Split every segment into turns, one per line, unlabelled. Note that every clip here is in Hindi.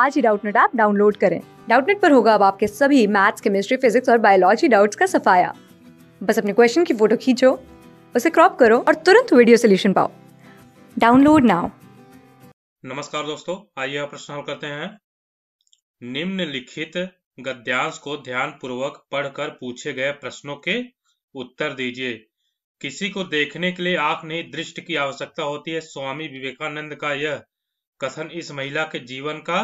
आज ही डाउटनेट ऐप डाउनलोड करें डाउटनेट पर होगा अब आपके सभी मैथ्स केमिस्ट्री फिजिक्स और बायोलॉजी डाउट्स का सफाया बस अपने क्वेश्चन की फोटो खींचो उसे क्रॉप करो और तुरंत वीडियो सोल्यूशन पाओ डाउनलोड नाउ नमस्कार
दोस्तों आइए प्रश्न हल करते हैं निम्नलिखित गद्यांश को ध्यान पूर्वक पढ़कर पूछे गए प्रश्नों के उत्तर दीजिए किसी को देखने के लिए आंख नहीं दृष्टि की आवश्यकता होती है स्वामी विवेकानंद का यह कथन इस महिला के जीवन का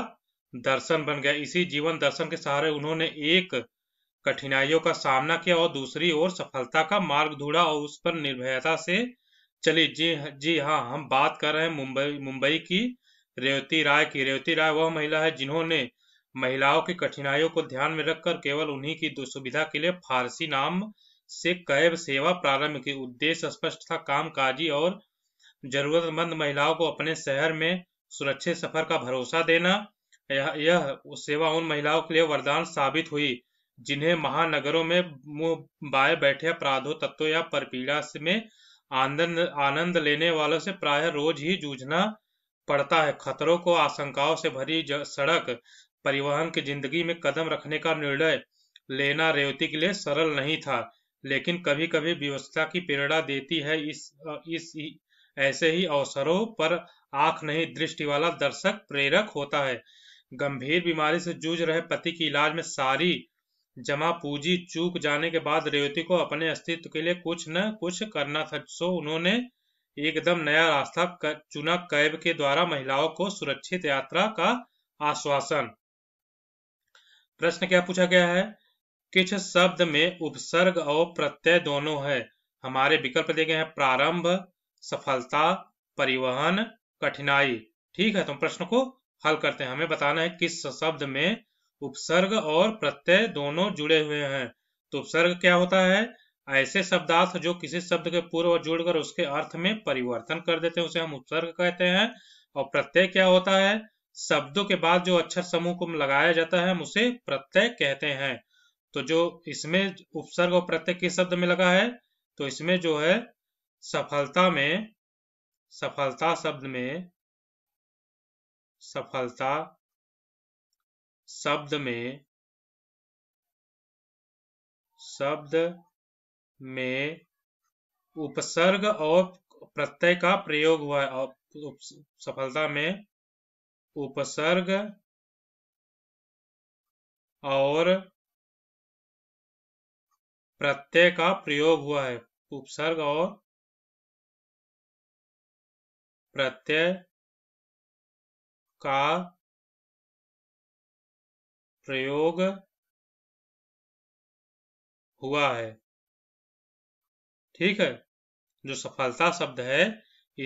दर्शन बन गया इसी जीवन दर्शन के सहारे उन्होंने एक कठिनाइयों का सामना किया और दूसरी ओर सफलता का मार्ग ढूंढा और उस पर निर्भयता से चली जी हाँ, जी हाँ हम बात कर रहे हैं मुंबई मुंबई की रेवती राय की रेवती राय वह महिला है जिन्होंने महिलाओं की कठिनाइयों को ध्यान में रखकर केवल उन्हीं की दुसुविधा के लिए फारसी नाम से कैब सेवा प्रारंभ की उद्देश्य स्पष्ट था काजी और जरूरतमंद महिलाओं को अपने शहर में सुरक्षित सफर का भरोसा देना यह, सेवा उन महिलाओं के लिए वरदान साबित हुई जिन्हें महानगरों में मुंह बाय बैठे अपराधों तत्वों या परपीड़ा में आनंद आनंद लेने वालों से प्राय रोज ही जूझना पड़ता है खतरों को आशंकाओं से भरी सड़क परिवहन की जिंदगी में कदम रखने का निर्णय लेना रेवती के लिए सरल नहीं था लेकिन कभी कभी व्यवस्था की प्रेरणा देती है इस इस ऐसे ही अवसरों पर आंख नहीं दृष्टि वाला दर्शक प्रेरक होता है गंभीर बीमारी से जूझ रहे पति की इलाज में सारी जमा पूंजी चूक जाने के बाद रेवती को अपने अस्तित्व के लिए कुछ न कुछ करना था सो उन्होंने एकदम नया रास्ता चुना कैब के द्वारा महिलाओं को सुरक्षित यात्रा का आश्वासन प्रश्न क्या पूछा गया है किस शब्द में उपसर्ग और प्रत्यय दोनों है हमारे विकल्प दिए गए हैं प्रारंभ सफलता परिवहन कठिनाई ठीक है तुम तो प्रश्न को हल करते हैं हमें बताना है किस शब्द में उपसर्ग और प्रत्यय दोनों जुड़े हुए हैं तो उपसर्ग क्या होता है ऐसे शब्दार्थ जो किसी शब्द के पूर्व जुड़कर उसके अर्थ में परिवर्तन कर देते हैं उसे हम उपसर्ग कहते हैं और प्रत्यय क्या होता है शब्दों के बाद जो अक्षर समूह को लगाया जाता है हम उसे प्रत्यय कहते हैं तो जो इसमें उपसर्ग और प्रत्यय किस शब्द में लगा है तो इसमें जो है सफलता में सफलता शब्द में सफलता
शब्द में
शब्द में उपसर्ग और प्रत्यय का प्रयोग हुआ है सफलता में उपसर्ग
और प्रत्यय का प्रयोग हुआ है उपसर्ग और प्रत्यय का प्रयोग
हुआ है ठीक है जो सफलता शब्द है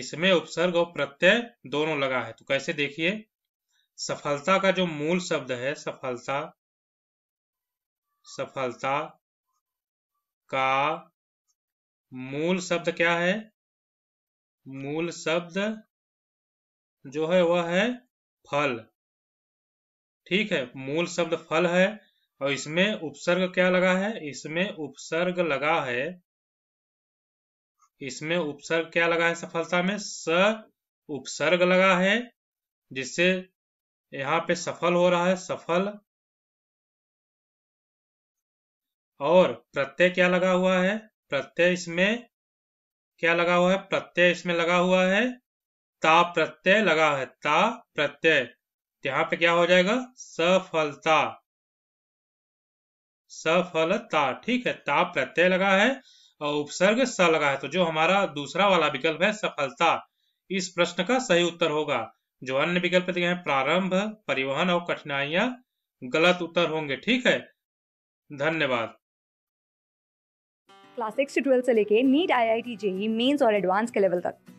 इसमें उपसर्ग और प्रत्यय दोनों लगा है तो कैसे देखिए सफलता का जो मूल शब्द है सफलता सफलता
का मूल शब्द क्या है
मूल शब्द जो है वह है फल ठीक है मूल शब्द फल है और इसमें उपसर्ग क्या लगा है इसमें उपसर्ग लगा है इसमें उपसर्ग क्या लगा है सफलता में स उपसर्ग लगा है जिससे यहाँ पे
सफल हो रहा है सफल और
प्रत्यय क्या लगा हुआ है प्रत्यय इसमें क्या लगा हुआ है प्रत्यय इसमें लगा हुआ है ता प्रत्यय लगा है ता प्रत्यय तो यहाँ पे क्या हो जाएगा सफलता सफलता ठीक है ता प्रत्यय लगा है और उपसर्ग स लगा है तो जो हमारा दूसरा वाला विकल्प है सफलता इस प्रश्न का सही उत्तर होगा जो अन्य विकल्प दिए हैं प्रारंभ परिवहन और कठिनाइयां गलत उत्तर होंगे ठीक है धन्यवाद
क्लास सिक्स से ट्वेल्थ से लेके NEET I I T JEE mains और एडवांस के लेवल तक